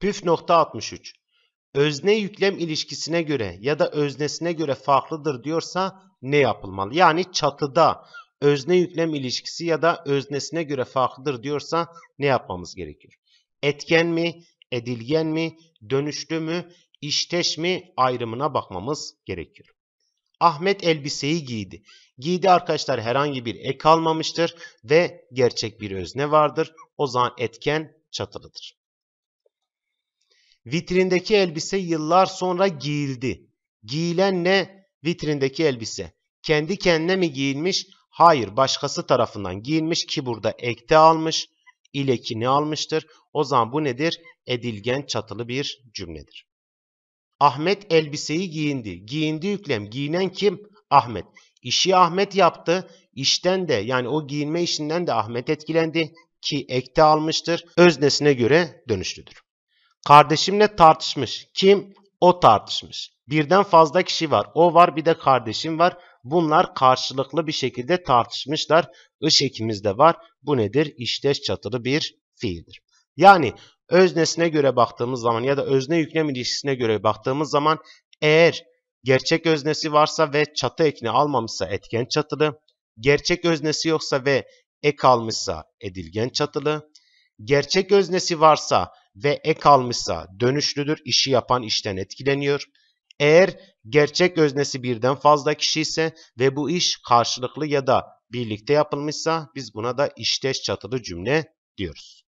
Püf nokta 63. Özne yüklem ilişkisine göre ya da öznesine göre farklıdır diyorsa ne yapılmalı? Yani çatıda özne yüklem ilişkisi ya da öznesine göre farklıdır diyorsa ne yapmamız gerekiyor? Etken mi, edilgen mi, dönüşlü mü, işteş mi ayrımına bakmamız gerekiyor. Ahmet elbiseyi giydi. Giydi arkadaşlar herhangi bir ek almamıştır ve gerçek bir özne vardır. O zaman etken çatılıdır. Vitrindeki elbise yıllar sonra giyildi. Giyilen ne? Vitrindeki elbise. Kendi kendine mi giyilmiş? Hayır, başkası tarafından giyilmiş ki burada ekte almış, ilekini almıştır. O zaman bu nedir? Edilgen çatılı bir cümledir. Ahmet elbiseyi giyindi. Giyindi yüklem. Giyinen kim? Ahmet. İşi Ahmet yaptı. İşten de yani o giyinme işinden de Ahmet etkilendi ki ekte almıştır. Öznesine göre dönüşlüdür. Kardeşimle tartışmış. Kim? O tartışmış. Birden fazla kişi var. O var bir de kardeşim var. Bunlar karşılıklı bir şekilde tartışmışlar. Iş ekimizde var. Bu nedir? İşteş çatılı bir fiildir. Yani öznesine göre baktığımız zaman ya da özne yüklem ilişkisine göre baktığımız zaman eğer gerçek öznesi varsa ve çatı ekini almamışsa etken çatılı, gerçek öznesi yoksa ve ek almışsa edilgen çatılı, gerçek öznesi varsa ve ek almışsa dönüşlüdür. İşi yapan işten etkileniyor. Eğer gerçek öznesi birden fazla kişi ise ve bu iş karşılıklı ya da birlikte yapılmışsa biz buna da işteş çatılı cümle diyoruz.